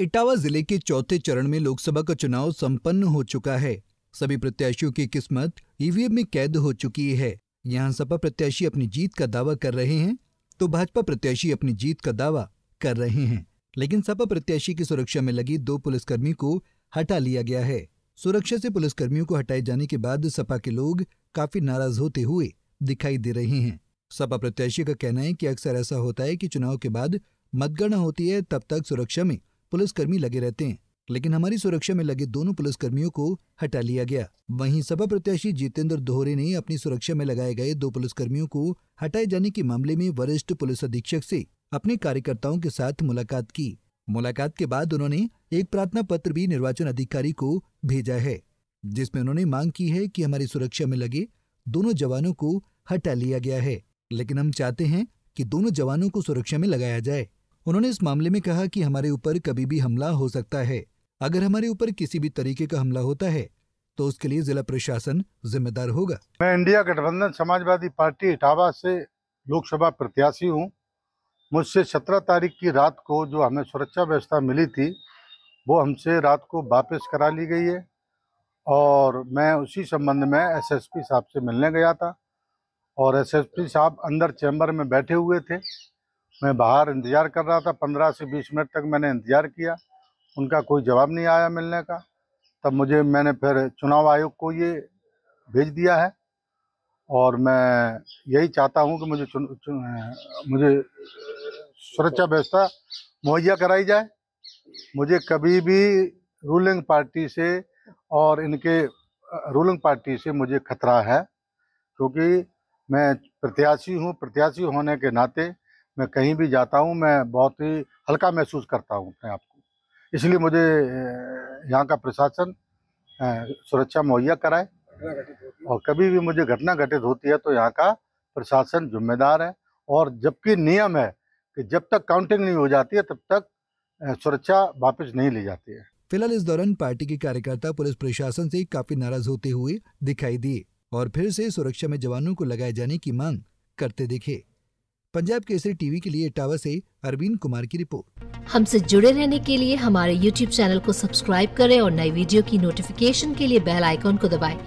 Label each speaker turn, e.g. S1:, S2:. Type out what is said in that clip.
S1: इटावा जिले के चौथे चरण में लोकसभा का चुनाव संपन्न हो चुका है सभी प्रत्याशियों की किस्मत ईवीएम में कैद हो चुकी है यहाँ सपा प्रत्याशी अपनी जीत का दावा कर रहे हैं तो भाजपा प्रत्याशी अपनी जीत का दावा कर रहे हैं लेकिन सपा प्रत्याशी की सुरक्षा में लगी दो पुलिसकर्मी को हटा लिया गया है सुरक्षा से पुलिसकर्मियों को हटाए जाने के बाद सपा के लोग काफी नाराज होते हुए दिखाई दे रहे हैं सपा प्रत्याशी का कहना है कि अक्सर ऐसा होता है कि चुनाव के बाद मतगणना होती है तब तक सुरक्षा में पुलिसकर्मी लगे रहते हैं लेकिन हमारी सुरक्षा में लगे दोनों पुलिसकर्मियों को हटा लिया गया वहीं सपा प्रत्याशी जितेंद्र दोहरे ने अपनी सुरक्षा में लगाए गए दो पुलिसकर्मियों को हटाए जाने के मामले में वरिष्ठ पुलिस अधीक्षक से अपने कार्यकर्ताओं के साथ मुलाकात की मुलाकात के बाद उन्होंने एक प्रार्थना पत्र भी निर्वाचन अधिकारी को भेजा है जिसमें उन्होंने मांग की है कि हमारी सुरक्षा में लगे दोनों जवानों को हटा लिया गया है लेकिन हम चाहते हैं कि दोनों जवानों को सुरक्षा में लगाया जाए उन्होंने इस मामले में कहा कि हमारे ऊपर कभी भी हमला हो सकता है अगर हमारे ऊपर किसी भी तरीके का हमला होता है तो उसके लिए जिला प्रशासन जिम्मेदार होगा
S2: मैं इंडिया गठबंधन समाजवादी पार्टी इटावा से लोकसभा प्रत्याशी हूँ मुझसे सत्रह तारीख की रात को जो हमें सुरक्षा व्यवस्था मिली थी वो हमसे रात को वापस करा ली गई है और मैं उसी संबंध में एसएसपी साहब से मिलने गया था और एसएसपी साहब अंदर चैम्बर में बैठे हुए थे मैं बाहर इंतज़ार कर रहा था पंद्रह से बीस मिनट तक मैंने इंतज़ार किया उनका कोई जवाब नहीं आया मिलने का तब मुझे मैंने फिर चुनाव आयोग को ये भेज दिया है और मैं यही चाहता हूँ कि मुझे चुन, चुन, मुझे सुरक्षा व्यवस्था मुहैया कराई जाए मुझे कभी भी रूलिंग पार्टी से और इनके रूलिंग पार्टी से मुझे खतरा है क्योंकि मैं प्रत्याशी हूँ प्रत्याशी होने के नाते मैं कहीं भी जाता हूँ मैं बहुत ही हल्का महसूस करता हूँ अपने आप को इसलिए मुझे यहाँ का प्रशासन सुरक्षा मुहैया कराए और कभी भी मुझे घटना घटित होती है तो यहाँ का प्रशासन जिम्मेदार है और जबकि नियम है कि जब तक काउंटिंग नहीं हो जाती है तब तक सुरक्षा वापस नहीं ली जाती है
S1: फिलहाल इस दौरान पार्टी के कार्यकर्ता पुलिस प्रशासन से काफी नाराज होते हुए दिखाई दिए और फिर से सुरक्षा में जवानों को लगाए जाने की मांग करते दिखे पंजाब केसरी टीवी के लिए इटावा से अरविंद कुमार की रिपोर्ट हमसे जुड़े रहने के लिए हमारे यूट्यूब चैनल को सब्सक्राइब करें और नई वीडियो की नोटिफिकेशन के लिए बेल आइकॉन को दबाएं।